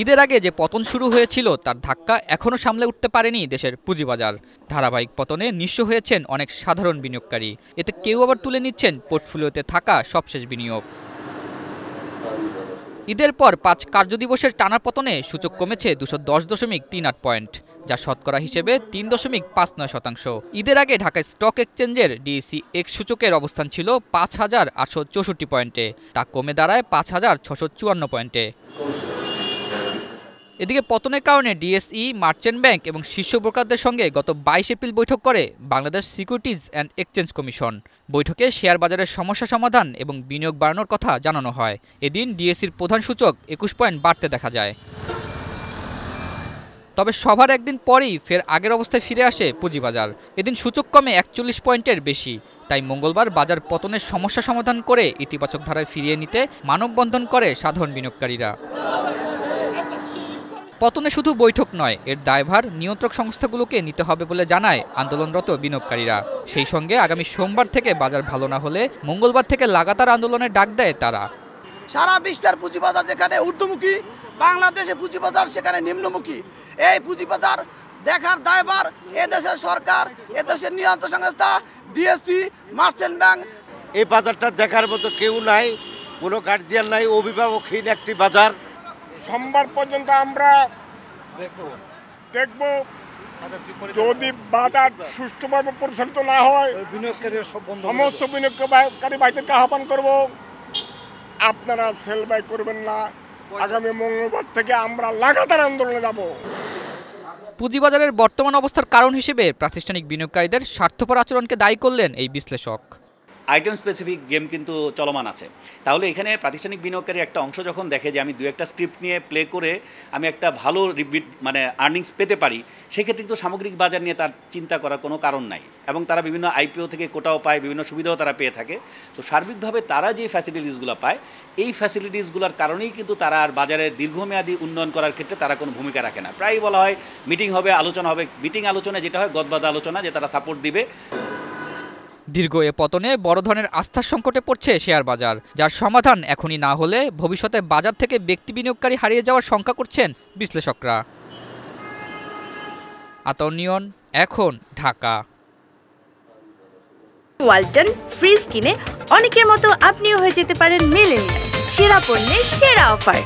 ঈদের আগে যে পতন শুরু হয়েছিল তার ধাক্কা এখনও সামলে উঠতে পারেনি দেশের পুঁজিবাজার ধারাবাহিক পতনে নিঃস্ব হয়েছেন অনেক সাধারণ বিনিয়োগকারী এতে কেউ আবার তুলে নিচ্ছেন পোর্টফোলিওতে থাকা সবশেষ বিনিয়োগ ঈদের পর পাঁচ কার্যদিবসের টানা পতনে সূচক কমেছে দুশো দশ দশমিক তিন আট পয়েন্ট যা শতকরা হিসেবে তিন দশমিক পাঁচ নয় শতাংশ ঈদের আগে ঢাকা স্টক এক্সচেঞ্জের ডিএসি এক্স সূচকের অবস্থান ছিল পাঁচ হাজার আটশো চৌষট্টি পয়েন্টে তা কমে দাঁড়ায় পাঁচ হাজার ছশো চুয়ান্ন পয়েন্টে এদিকে পতনের কারণে ডিএসই মার্চেন্ট ব্যাংক এবং শীর্ষ ব্রোকারদের সঙ্গে গত বাইশ এপ্রিল বৈঠক করে Bangladesh securities and exchange commission বৈঠকে শেয়ার বাজারের সমস্যা সমাধান এবং বিনিয়োগ বাড়ানোর কথা জানানো হয় এদিন ডিএসসির প্রধান সূচক একুশ পয়েন্ট বাড়তে দেখা যায় তবে সভার একদিন পরেই ফের আগের অবস্থায় ফিরে আসে পুঁজিবাজার এদিন সূচক কমে একচল্লিশ পয়েন্টের বেশি তাই মঙ্গলবার বাজার পতনের সমস্যা সমাধান করে ইতিবাচক ধারায় ফিরিয়ে নিতে মানববন্ধন করে সাধারণ বিনিয়োগকারীরা পতনে শুধু বৈঠক নয় এর দায়ভার নিয়ন্ত্রক সংস্থাগুলোকে নিতে হবে বলে জানায় আন্দোলনরত বিনিয়োগকারীরা সেই সঙ্গে আগামী সোমবার থেকে বাজার ভালো না হলে মঙ্গলবার থেকে লাগাতার আন্দোলনের ডাক দেয় তারা সারা বিশ্বের পুঁজিবাজার যেখানে ঊর্ধ্বমুখী বাংলাদেশে পুঁজিবাজার সেখানে নিম্নমুখী এই পুঁজিবাজার দেখার এ এদেশের সরকার এদেশের নিয়ন্ত্রক সংস্থা ডিএসসি মার্চেন্ট ব্যাংক এই বাজারটা দেখার মতো কেউ নাই কোনো গার্জিয়ান নাই অভিভাবকহীন একটি বাজার সোমবার পর্যন্ত আমরা দেখব যদি বাজার সুষ্ঠুভাবে পরিচালিত না হয় সমস্ত বিনিয়োগকারী ভাইদেরকে আহ্বান করব আপনারা সেল বাই করবেন না আগামী মঙ্গলবার থেকে আমরা লাগাতার আন্দোলনে যাব পুঁজিবাজারের বর্তমান অবস্থার কারণ হিসেবে প্রাতিষ্ঠানিক বিনিয়োগকারীদের স্বার্থপর আচরণকে দায়ী করলেন এই বিশ্লেষক আইটেম স্পেসিফিক গেম কিন্তু চলমান আছে তাহলে এখানে প্রাতিষ্ঠানিক বিনিয়োগকারী একটা অংশ যখন দেখে যে আমি দু একটা স্ক্রিপ্ট নিয়ে প্লে করে আমি একটা ভালো রিপিট মানে আর্নিংস পেতে পারি সেক্ষেত্রে কিন্তু সামগ্রিক বাজার নিয়ে তার চিন্তা করার কোনো কারণ নাই এবং তারা বিভিন্ন আইপিও থেকে কোটাও পায় বিভিন্ন সুবিধাও তারা পেয়ে থাকে তো সার্বিকভাবে তারা যে ফ্যাসিলিটিসগুলো পায় এই ফ্যাসিলিটিসগুলোর কারণেই কিন্তু তারা আর বাজারের দীর্ঘমেয়াদী উন্নয়ন করার ক্ষেত্রে তারা কোনো ভূমিকা রাখে না প্রায়ই বলা হয় মিটিং হবে আলোচনা হবে মিটিং আলোচনা যেটা হয় গদবাদ আলোচনা যে তারা সাপোর্ট দিবে দীর্ঘ এ পতনে বড় ধরনের আস্থার সংকটে পড়ছে শেয়ার বাজার যার সমাধান এখনই না হলে ভবিষ্যতে বাজার থেকে ব্যক্তি বিনিয়োগকারী হারিয়ে যাওয়ার শঙ্কা করছেন বিশ্লেষকরা আতনিয়ন এখন ঢাকা ওয়ালটন ফ্রিজ কিনে অনেকের মতো আপনিও হয়ে যেতে পারেন মেলেনিয়া সেরা পণ্যের সেরা অফার